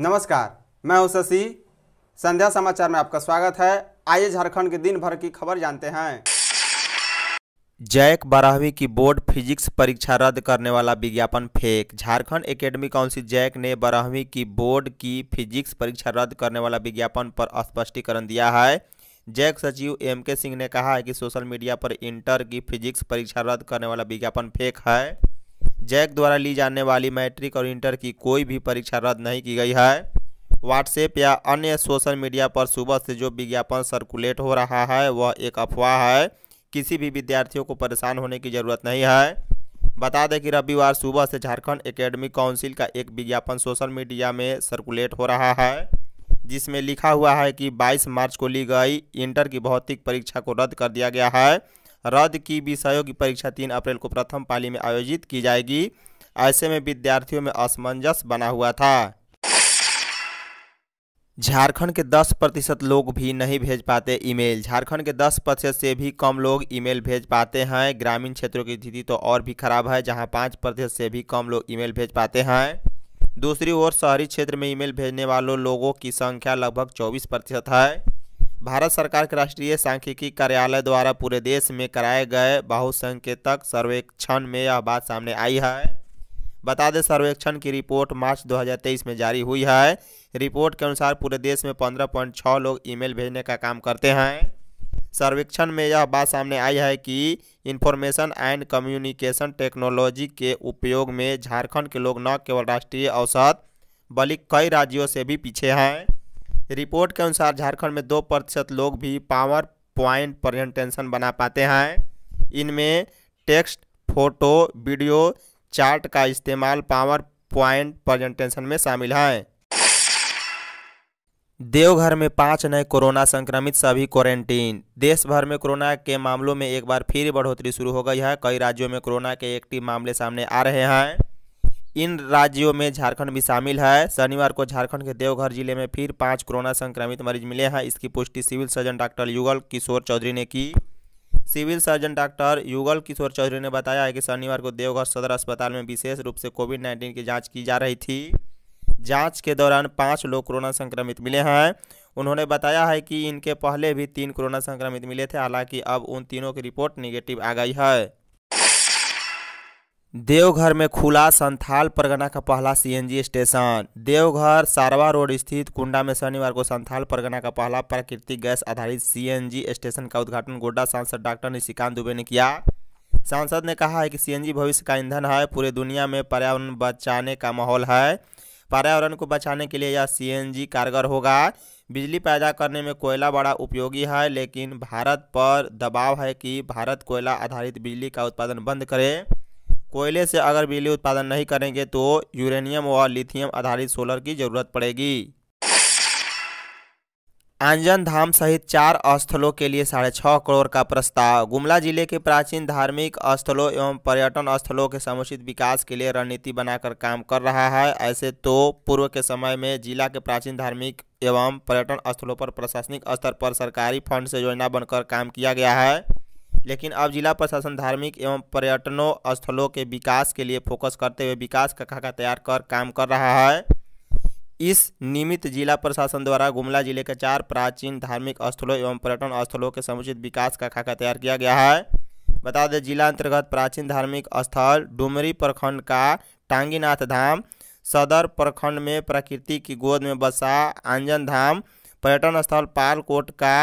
नमस्कार मैं हूं शशि संध्या समाचार में आपका स्वागत है आइए झारखंड के दिन भर की खबर जानते हैं जैक बारहवीं की बोर्ड फिजिक्स परीक्षा रद्द करने वाला विज्ञापन fake Jharkhand academy council JAC ने बारहवीं की बोर्ड की फिजिक्स परीक्षा रद्द करने वाला विज्ञापन पर स्पष्टीकरण दिया है जैक सचिव एम के सिंह ने कहा है कि सोशल मीडिया पर इंटर की फिजिक्स परीक्षा रद्द करने वाला विज्ञापन फेक है जैक द्वारा ली जाने वाली मैट्रिक और इंटर की कोई भी परीक्षा रद्द नहीं की गई है व्हाट्सएप या अन्य सोशल मीडिया पर सुबह से जो विज्ञापन सर्कुलेट हो रहा है वह एक अफवाह है किसी भी विद्यार्थियों को परेशान होने की ज़रूरत नहीं है बता दें कि रविवार सुबह से झारखंड एकेडमिक काउंसिल का एक विज्ञापन सोशल मीडिया में सर्कुलेट हो रहा है जिसमें लिखा हुआ है कि 22 मार्च को ली गई इंटर की भौतिक परीक्षा को रद्द कर दिया गया है रद्द की विषयों की परीक्षा तीन अप्रैल को प्रथम पाली में आयोजित की जाएगी ऐसे में विद्यार्थियों में असमंजस बना हुआ था झारखंड के 10 प्रतिशत लोग भी नहीं भेज पाते ईमेल झारखंड के 10 प्रतिशत से भी कम लोग ईमेल भेज पाते हैं ग्रामीण क्षेत्रों की स्थिति तो और भी खराब है जहां 5 प्रतिशत से भी कम लोग ईमेल भेज पाते हैं दूसरी ओर शहरी क्षेत्र में ईमेल भेजने वालों लोगों की संख्या लगभग 24 प्रतिशत है भारत सरकार के राष्ट्रीय सांख्यिकी कार्यालय द्वारा पूरे देश में कराए गए बहुसंकेतक सर्वेक्षण में यह बात सामने आई है बता दें सर्वेक्षण की रिपोर्ट मार्च 2023 में जारी हुई है रिपोर्ट के अनुसार पूरे देश में 15.6 लोग ईमेल भेजने का काम करते हैं सर्वेक्षण में यह बात सामने आई है कि इंफॉर्मेशन एंड कम्युनिकेशन टेक्नोलॉजी के उपयोग में झारखंड के लोग न केवल राष्ट्रीय औसत बल्कि कई राज्यों से भी पीछे हैं रिपोर्ट के अनुसार झारखंड में दो प्रतिशत लोग भी पावर पॉइंट प्रजेंटेशन बना पाते हैं इनमें टेक्स्ट फोटो वीडियो चार्ट का इस्तेमाल पावर पॉइंट प्रजेंटेशन में शामिल हैं देवघर में पाँच नए कोरोना संक्रमित सभी क्वारंटीन देश भर में कोरोना के मामलों में एक बार फिर बढ़ोतरी शुरू हो गई है कई राज्यों में कोरोना के एक्टिव मामले सामने आ रहे हैं इन राज्यों में झारखंड भी शामिल है शनिवार को झारखंड के देवघर जिले में फिर पाँच कोरोना संक्रमित मरीज मिले हैं इसकी पुष्टि सिविल सर्जन डॉक्टर युगल किशोर चौधरी ने की सिविल सर्जन डॉक्टर युगल किशोर चौधरी ने बताया है कि शनिवार को देवघर सदर अस्पताल में विशेष रूप से कोविड नाइन्टीन की जाँच की जा रही थी जांच के दौरान पाँच लोग कोरोना संक्रमित मिले हैं उन्होंने बताया है कि इनके पहले भी तीन कोरोना संक्रमित मिले थे हालांकि अब उन तीनों की रिपोर्ट निगेटिव आ गई है देवघर में खुला संथाल परगना का पहला सीएनजी स्टेशन देवघर सारवा रोड स्थित कुंडा में शनिवार को संथाल परगना का पहला प्राकृतिक गैस आधारित सीएनजी स्टेशन का उद्घाटन गोड्डा सांसद डॉक्टर निशिकांत दुबे ने किया सांसद ने कहा है कि सीएनजी भविष्य का ईंधन है पूरे दुनिया में पर्यावरण बचाने का माहौल है पर्यावरण को बचाने के लिए यह सीएनजी कारगर होगा बिजली पैदा करने में कोयला बड़ा उपयोगी है लेकिन भारत पर दबाव है कि भारत कोयला आधारित बिजली का उत्पादन बंद करे कोयले से अगर बिजली उत्पादन नहीं करेंगे तो यूरेनियम व लिथियम आधारित सोलर की ज़रूरत पड़ेगी आंजन धाम सहित चार स्थलों के लिए साढ़े छः करोड़ का प्रस्ताव गुमला जिले के प्राचीन धार्मिक स्थलों एवं पर्यटन स्थलों के समुचित विकास के लिए रणनीति बनाकर काम कर रहा है ऐसे तो पूर्व के समय में जिला के प्राचीन धार्मिक एवं पर्यटन स्थलों पर प्रशासनिक स्तर पर सरकारी फंड से योजना बनकर काम किया गया है लेकिन अब जिला प्रशासन धार्मिक एवं पर्यटनों स्थलों के विकास के लिए फोकस करते हुए विकास का खाका तैयार कर काम कर रहा है इस निमित्त जिला प्रशासन द्वारा गुमला जिले के चार प्राचीन धार्मिक स्थलों एवं पर्यटन स्थलों के समुचित विकास का खाका तैयार किया गया है बता दें जिला अंतर्गत प्राचीन धार्मिक स्थल डुमरी प्रखंड का टांगीनाथ धाम सदर प्रखंड में प्रकृति की गोद में बसा आंजन धाम पर्यटन स्थल पालकोट का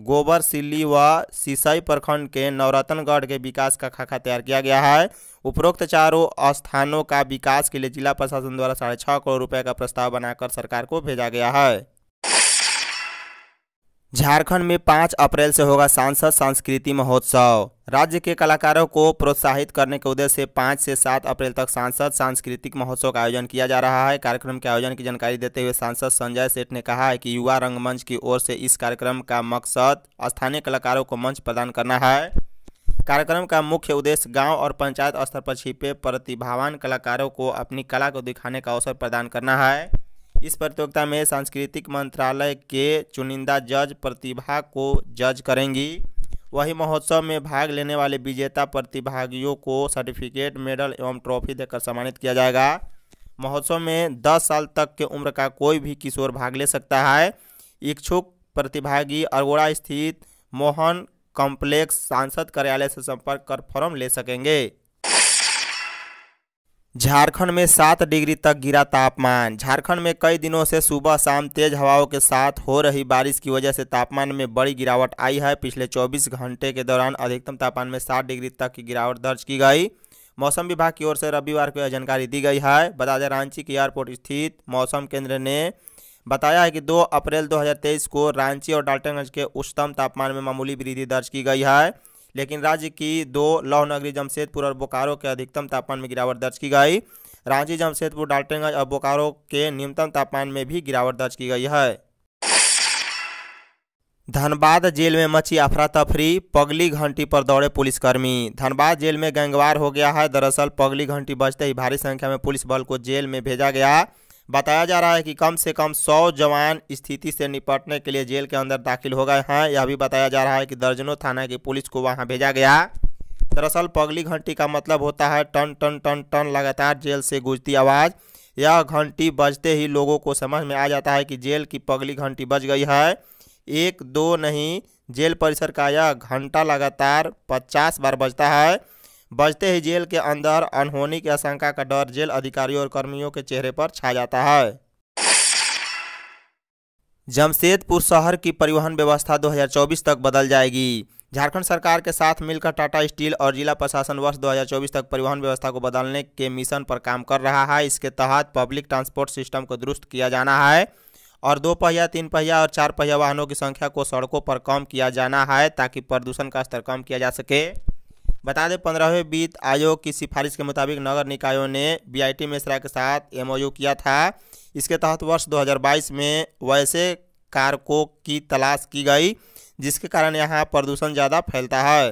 गोबर सिल्ली व सिसई प्रखंड के नवरत्नगढ़ के विकास का खाका तैयार किया गया है उपरोक्त चारों स्थानों का विकास के लिए जिला प्रशासन द्वारा साढ़े छः करोड़ रुपये का प्रस्ताव बनाकर सरकार को भेजा गया है झारखंड में पाँच अप्रैल से होगा सांसद संस्कृति महोत्सव राज्य के कलाकारों को प्रोत्साहित करने के उद्देश्य से पाँच से सात अप्रैल तक सांसद सांस्कृतिक महोत्सव का आयोजन किया जा रहा है कार्यक्रम के आयोजन की जानकारी देते हुए सांसद संजय सेठ ने कहा है कि युवा रंगमंच की ओर से इस कार्यक्रम का मकसद स्थानीय कलाकारों को मंच प्रदान करना है कार्यक्रम का मुख्य उद्देश्य गांव और पंचायत स्तर पर छिपे प्रतिभावान कलाकारों को अपनी कला को दिखाने का अवसर प्रदान करना है इस प्रतियोगिता में सांस्कृतिक मंत्रालय के चुनिंदा जज प्रतिभा को जज करेंगी वही महोत्सव में भाग लेने वाले विजेता प्रतिभागियों को सर्टिफिकेट मेडल एवं ट्रॉफी देकर सम्मानित किया जाएगा महोत्सव में 10 साल तक के उम्र का कोई भी किशोर भाग ले सकता है इच्छुक प्रतिभागी अरगोड़ा स्थित मोहन कॉम्प्लेक्स सांसद कार्यालय से संपर्क कर फॉर्म ले सकेंगे झारखंड में सात डिग्री तक गिरा तापमान झारखंड में कई दिनों से सुबह शाम तेज हवाओं के साथ हो रही बारिश की वजह से तापमान में बड़ी गिरावट आई है पिछले 24 घंटे के दौरान अधिकतम तापमान में सात डिग्री तक की गिरावट दर्ज की गई मौसम विभाग की ओर से रविवार को यह जानकारी दी गई है बता दें रांची के एयरपोर्ट स्थित मौसम केंद्र ने बताया है कि दो अप्रैल दो को रांची और डाल्टनगंज के उच्चतम तापमान में मामूली वृद्धि दर्ज की गई है लेकिन राज्य की दो लौह नगरी जमशेदपुर और बोकारो के अधिकतम तापमान में गिरावट दर्ज की गई रांची जमशेदपुर डाल्टनगंज और बोकारो के न्यूनतम तापमान में भी गिरावट दर्ज की गई है धनबाद जेल में मची अफरा तफरी पगली घंटी पर दौड़े पुलिसकर्मी धनबाद जेल में गैंगवार हो गया है दरअसल पगली घंटी बजते ही भारी संख्या में पुलिस बल को जेल में भेजा गया बताया जा रहा है कि कम से कम सौ जवान स्थिति से निपटने के लिए जेल के अंदर दाखिल हो गए हैं यह भी बताया जा रहा है कि दर्जनों थाना की पुलिस को वहाँ भेजा गया दरअसल पगली घंटी का मतलब होता है टन टन टन टन लगातार जेल से गूंजती आवाज़ यह घंटी बजते ही लोगों को समझ में आ जाता है कि जेल की पगली घंटी बज गई है एक दो नहीं जेल परिसर का यह घंटा लगातार पचास बार बजता है बजते ही जेल के अंदर अनहोनी की आशंका का डर जेल अधिकारियों और कर्मियों के चेहरे पर छा जाता है जमशेदपुर शहर की परिवहन व्यवस्था 2024 तक बदल जाएगी झारखंड सरकार के साथ मिलकर टाटा स्टील और जिला प्रशासन वर्ष 2024 तक परिवहन व्यवस्था को बदलने के मिशन पर काम कर रहा है इसके तहत पब्लिक ट्रांसपोर्ट सिस्टम को दुरुस्त किया जाना है और दो पहिया तीन पहिया और चार पहिया वाहनों की संख्या को सड़कों पर कम किया जाना है ताकि प्रदूषण का स्तर कम किया जा सके बता दें पंद्रहवें वित्त आयोग की सिफारिश के मुताबिक नगर निकायों ने बीआईटी मिश्रा के साथ एमओयू किया था इसके तहत वर्ष 2022 में वैसे कारकों की तलाश की गई जिसके कारण यहाँ प्रदूषण ज़्यादा फैलता है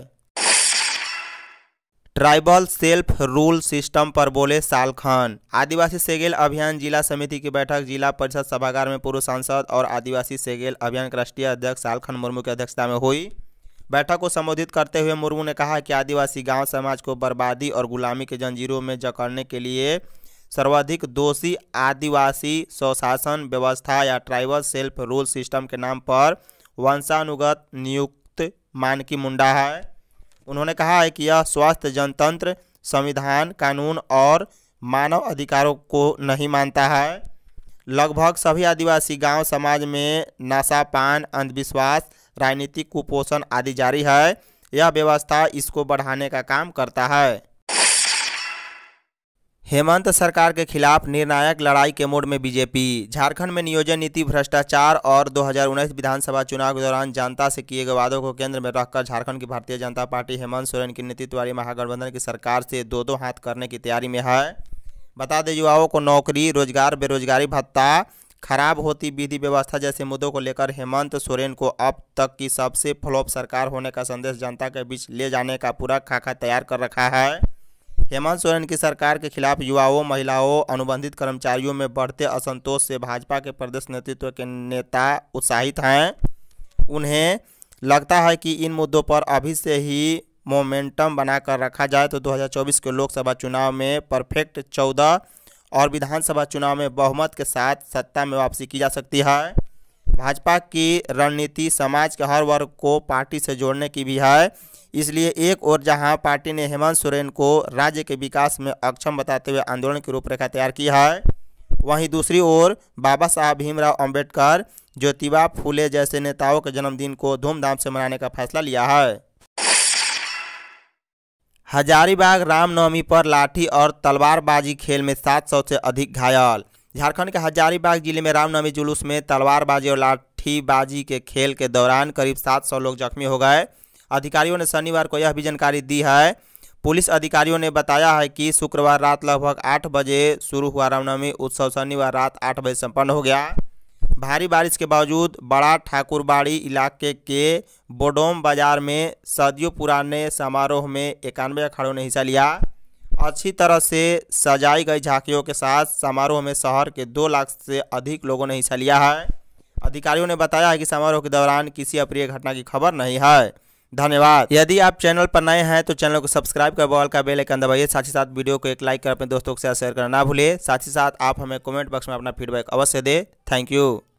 ट्राइबल सेल्फ रूल सिस्टम पर बोले साल खान आदिवासी सेगेल अभियान जिला समिति की बैठक जिला परिषद सभागार में पूर्व सांसद और आदिवासी सेगेल अभियान के राष्ट्रीय अध्यक्ष साल खान मुर्मू की अध्यक्षता में हुई बैठक को संबोधित करते हुए मुर्मू ने कहा कि आदिवासी गांव समाज को बर्बादी और गुलामी के जंजीरों में जकड़ने के लिए सर्वाधिक दोषी आदिवासी स्वशासन व्यवस्था या ट्राइबल सेल्फ रूल सिस्टम के नाम पर वंशानुगत नियुक्त मानकी मुंडा है उन्होंने कहा है कि यह स्वास्थ्य जनतंत्र संविधान कानून और मानव अधिकारों को नहीं मानता है लगभग सभी आदिवासी गांव समाज में नशा पान अंधविश्वास राजनीतिक कुपोषण आदि जारी है यह व्यवस्था इसको बढ़ाने का काम करता है हेमंत सरकार के खिलाफ निर्णायक लड़ाई के मोड में बीजेपी झारखंड में नियोजन नीति भ्रष्टाचार और 2019 विधानसभा चुनाव के दौरान जनता से किए गए वादों को केंद्र में रखकर झारखंड की भारतीय जनता पार्टी हेमंत सोरेन की नेतृत्व वाली महागठबंधन की सरकार से दो दो हाथ करने की तैयारी में है बता दें युवाओं को नौकरी रोजगार बेरोजगारी भत्ता खराब होती विधि व्यवस्था जैसे मुद्दों को लेकर हेमंत सोरेन को अब तक की सबसे फ्लॉप सरकार होने का संदेश जनता के बीच ले जाने का पूरा खाका तैयार कर रखा है हेमंत सोरेन की सरकार के खिलाफ युवाओं महिलाओं अनुबंधित कर्मचारियों में बढ़ते असंतोष से भाजपा के प्रदेश नेतृत्व के नेता उत्साहित हैं उन्हें लगता है कि इन मुद्दों पर अभी से ही मोमेंटम बनाकर रखा जाए तो 2024 के लोकसभा चुनाव में परफेक्ट चौदह और विधानसभा चुनाव में बहुमत के साथ सत्ता में वापसी की जा सकती है भाजपा की रणनीति समाज के हर वर्ग को पार्टी से जोड़ने की भी है इसलिए एक और जहां पार्टी ने हेमंत सोरेन को राज्य के विकास में अक्षम बताते हुए आंदोलन की रूपरेखा तैयार की है वहीं दूसरी ओर बाबा साहब भीमराव अंबेडकर ज्योतिबा फूले जैसे नेताओं के जन्मदिन को धूमधाम से मनाने का फैसला लिया है हजारीबाग रामनवमी पर लाठी और तलवारबाजी खेल में सात सौ से अधिक घायल झारखंड के हजारीबाग जिले में रामनवमी जुलूस में तलवारबाजी और लाठीबाजी के खेल के दौरान करीब सात सौ लोग जख्मी हो गए अधिकारियों ने शनिवार को यह भी जानकारी दी है पुलिस अधिकारियों ने बताया है कि शुक्रवार रात लगभग आठ बजे शुरू हुआ रामनवमी उत्सव शनिवार रात आठ बजे सम्पन्न हो गया भारी बारिश के बावजूद बड़ा ठाकुरबाड़ी इलाके के बोडोम बाजार में सदियों पुराने समारोह में इक्यानवे अखाड़ों ने हिस्सा लिया अच्छी तरह से सजाई गई झांकियों के साथ समारोह में शहर के दो लाख से अधिक लोगों ने हिस्सा लिया है अधिकारियों ने बताया है कि समारोह के दौरान किसी अप्रिय घटना की खबर नहीं है धन्यवाद यदि आप चैनल पर नए हैं तो चैनल को सब्सक्राइब कर बॉल का बेल आइकन दबाइए साथ ही साथ वीडियो को एक लाइक कर अपने दोस्तों के साथ शेयर करना ना भूलिए साथ ही साथ आप हमें कमेंट बॉक्स में अपना फीडबैक अवश्य दें थैंक यू